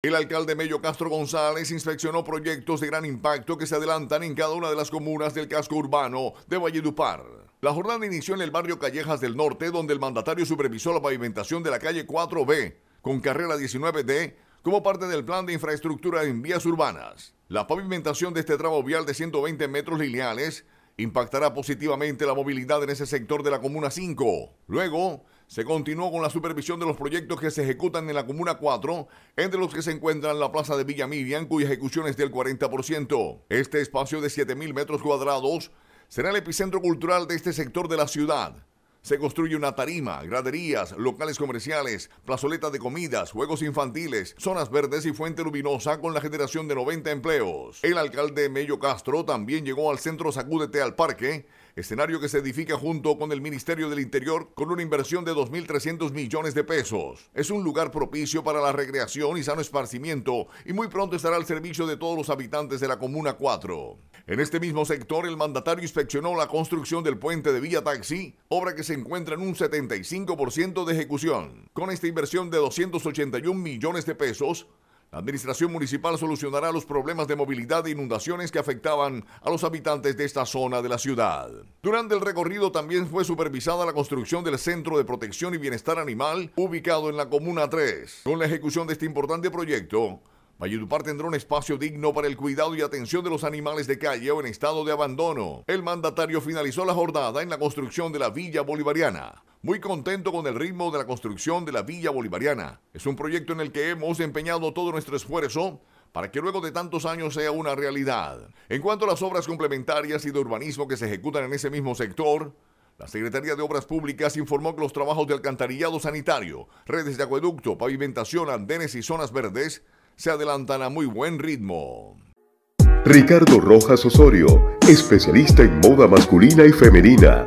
El alcalde Mello Castro González inspeccionó proyectos de gran impacto que se adelantan en cada una de las comunas del casco urbano de Valledupar. La jornada inició en el barrio Callejas del Norte, donde el mandatario supervisó la pavimentación de la calle 4B con carrera 19D como parte del plan de infraestructura en vías urbanas. La pavimentación de este tramo vial de 120 metros lineales impactará positivamente la movilidad en ese sector de la Comuna 5. Luego, se continuó con la supervisión de los proyectos que se ejecutan en la Comuna 4, entre los que se encuentran la Plaza de Villa Miriam, cuya ejecución es del 40%. Este espacio de 7.000 metros cuadrados será el epicentro cultural de este sector de la ciudad. Se construye una tarima, graderías, locales comerciales, plazoletas de comidas, juegos infantiles, zonas verdes y fuente luminosa con la generación de 90 empleos. El alcalde Mello Castro también llegó al centro Sacúdete al Parque escenario que se edifica junto con el Ministerio del Interior con una inversión de 2.300 millones de pesos. Es un lugar propicio para la recreación y sano esparcimiento y muy pronto estará al servicio de todos los habitantes de la Comuna 4. En este mismo sector, el mandatario inspeccionó la construcción del puente de Villa Taxi, obra que se encuentra en un 75% de ejecución. Con esta inversión de 281 millones de pesos, la administración municipal solucionará los problemas de movilidad e inundaciones que afectaban a los habitantes de esta zona de la ciudad. Durante el recorrido también fue supervisada la construcción del Centro de Protección y Bienestar Animal, ubicado en la Comuna 3. Con la ejecución de este importante proyecto, Valledupar tendrá un espacio digno para el cuidado y atención de los animales de calle o en estado de abandono. El mandatario finalizó la jornada en la construcción de la Villa Bolivariana, muy contento con el ritmo de la construcción de la Villa Bolivariana. Es un proyecto en el que hemos empeñado todo nuestro esfuerzo para que luego de tantos años sea una realidad. En cuanto a las obras complementarias y de urbanismo que se ejecutan en ese mismo sector, la Secretaría de Obras Públicas informó que los trabajos de alcantarillado sanitario, redes de acueducto, pavimentación, andenes y zonas verdes se adelantan a muy buen ritmo. Ricardo Rojas Osorio, especialista en moda masculina y femenina